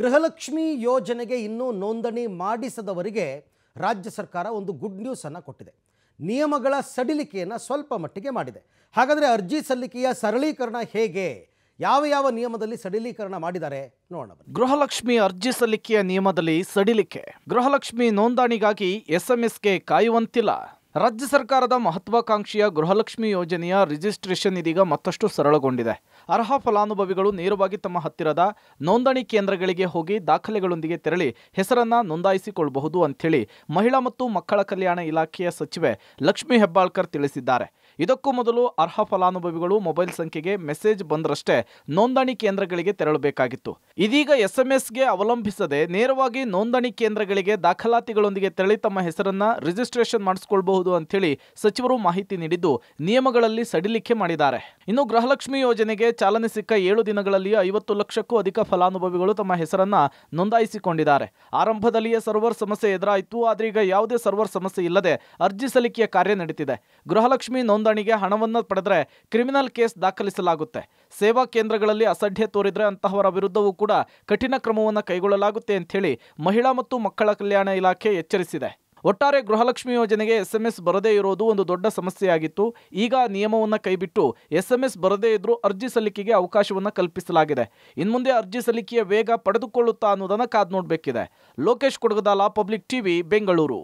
ಗೃಹಲಕ್ಷ್ಮಿ ಯೋಜನೆಗೆ ಇನ್ನೂ ನೋಂದಣಿ ಮಾಡಿಸದವರಿಗೆ ರಾಜ್ಯ ಸರ್ಕಾರ ಒಂದು ಗುಡ್ ನ್ಯೂಸನ್ನು ಕೊಟ್ಟಿದೆ ನಿಯಮಗಳ ಸಡಿಲಿಕೆಯನ್ನು ಸ್ವಲ್ಪ ಮಟ್ಟಿಗೆ ಮಾಡಿದೆ ಹಾಗಾದರೆ ಅರ್ಜಿ ಸಲ್ಲಿಕೆಯ ಸರಳೀಕರಣ ಹೇಗೆ ಯಾವ ಯಾವ ನಿಯಮದಲ್ಲಿ ಸಡಿಲೀಕರಣ ಮಾಡಿದ್ದಾರೆ ನೋಡೋಣ ಗೃಹಲಕ್ಷ್ಮಿ ಅರ್ಜಿ ಸಲ್ಲಿಕೆಯ ನಿಯಮದಲ್ಲಿ ಸಡಿಲಿಕೆ ಗೃಹಲಕ್ಷ್ಮಿ ನೋಂದಣಿಗಾಗಿ ಎಸ್ ಎಸ್ಗೆ ಕಾಯುವಂತಿಲ್ಲ ರಾಜ್ಯ ಸರ್ಕಾರದ ಮಹತ್ವಾಕಾಂಕ್ಷಿಯ ಗೃಹಲಕ್ಷ್ಮಿ ಯೋಜನೆಯ ರಿಜಿಸ್ಟ್ರೇಷನ್ ಇದೀಗ ಮತ್ತಷ್ಟು ಸರಳಗೊಂಡಿದೆ ಅರ್ಹ ಫಲಾನುಭವಿಗಳು ನೇರವಾಗಿ ತಮ್ಮ ಹತ್ತಿರದ ನೋಂದಣಿ ಕೇಂದ್ರಗಳಿಗೆ ಹೋಗಿ ದಾಖಲೆಗಳೊಂದಿಗೆ ತೆರಳಿ ಹೆಸರನ್ನು ನೋಂದಾಯಿಸಿಕೊಳ್ಳಬಹುದು ಅಂಥೇಳಿ ಮಹಿಳಾ ಮತ್ತು ಮಕ್ಕಳ ಕಲ್ಯಾಣ ಇಲಾಖೆಯ ಸಚಿವೆ ಲಕ್ಷ್ಮಿ ಹೆಬ್ಬಾಳ್ಕರ್ ತಿಳಿಸಿದ್ದಾರೆ ಇದಕ್ಕೂ ಮೊದಲು ಅರ್ಹ ಫಲಾನುಭವಿಗಳು ಮೊಬೈಲ್ ಸಂಖ್ಯೆಗೆ ಮೆಸೇಜ್ ಬಂದರಷ್ಟೇ ನೋಂದಣಿ ಕೇಂದ್ರಗಳಿಗೆ ತೆರಳಬೇಕಾಗಿತ್ತು ಇದೀಗ ಎಸ್ಎಂಎಸ್ಗೆ ಅವಲಂಬಿಸದೆ ನೇರವಾಗಿ ನೋಂದಣಿ ಕೇಂದ್ರಗಳಿಗೆ ದಾಖಲಾತಿಗಳೊಂದಿಗೆ ತೆರಳಿ ತಮ್ಮ ಹೆಸರನ್ನು ರಿಜಿಸ್ಟ್ರೇಷನ್ ಮಾಡಿಸಿಕೊಳ್ಳಬಹುದು ಮಾಡಬಹುದು ಅಂತೇಳಿ ಸಚಿವರು ಮಾಹಿತಿ ನೀಡಿದ್ದು ನಿಯಮಗಳಲ್ಲಿ ಸಡಿಲಿಕೆ ಮಾಡಿದ್ದಾರೆ ಇನ್ನು ಗೃಹಲಕ್ಷ್ಮಿ ಯೋಜನೆಗೆ ಚಾಲನೆ ಸಿಕ್ಕ ಏಳು ದಿನಗಳಲ್ಲಿ ಐವತ್ತು ಲಕ್ಷಕ್ಕೂ ಅಧಿಕ ಫಲಾನುಭವಿಗಳು ತಮ್ಮ ಹೆಸರನ್ನ ನೋಂದಾಯಿಸಿಕೊಂಡಿದ್ದಾರೆ ಆರಂಭದಲ್ಲಿಯೇ ಸರ್ವರ್ ಸಮಸ್ಯೆ ಎದುರಾಯಿತು ಆದರೆ ಈಗ ಯಾವುದೇ ಸರ್ವರ್ ಸಮಸ್ಯೆ ಇಲ್ಲದೆ ಅರ್ಜಿ ಸಲ್ಲಿಕೆಯ ಕಾರ್ಯ ನಡೆದಿದೆ ಗೃಹಲಕ್ಷ್ಮಿ ನೋಂದಣಿಗೆ ಹಣವನ್ನು ಪಡೆದರೆ ಕ್ರಿಮಿನಲ್ ಕೇಸ್ ದಾಖಲಿಸಲಾಗುತ್ತೆ ಸೇವಾ ಕೇಂದ್ರಗಳಲ್ಲಿ ಅಸಢ್ಯ ತೋರಿದರೆ ಅಂತಹವರ ವಿರುದ್ಧವೂ ಕೂಡ ಕಠಿಣ ಕ್ರಮವನ್ನು ಕೈಗೊಳ್ಳಲಾಗುತ್ತೆ ಅಂತ ಹೇಳಿ ಮಹಿಳಾ ಮತ್ತು ಮಕ್ಕಳ ಕಲ್ಯಾಣ ಇಲಾಖೆ ಎಚ್ಚರಿಸಿದೆ ಒಟ್ಟಾರೆ ಗೃಹಲಕ್ಷ್ಮಿ ಯೋಜನೆಗೆ ಎಸ್ಎಂಎಸ್ ಬರದೇ ಇರೋದು ಒಂದು ದೊಡ್ಡ ಸಮಸ್ಯೆಯಾಗಿತ್ತು ಈಗ ನಿಯಮವನ್ನು ಕೈಬಿಟ್ಟು ಎಸ್ಎಂಎಸ್ ಬರದೇ ಇದ್ರೂ ಅರ್ಜಿ ಸಲ್ಲಿಕೆಗೆ ಅವಕಾಶವನ್ನು ಕಲ್ಪಿಸಲಾಗಿದೆ ಇನ್ಮುಂದೆ ಅರ್ಜಿ ಸಲ್ಲಿಕೆಯ ವೇಗ ಪಡೆದುಕೊಳ್ಳುತ್ತಾ ಅನ್ನೋದನ್ನು ಕಾದ್ ನೋಡಬೇಕಿದೆ ಲೋಕೇಶ್ ಕೊಡಗದಾಲ ಪಬ್ಲಿಕ್ ಟಿವಿ ಬೆಂಗಳೂರು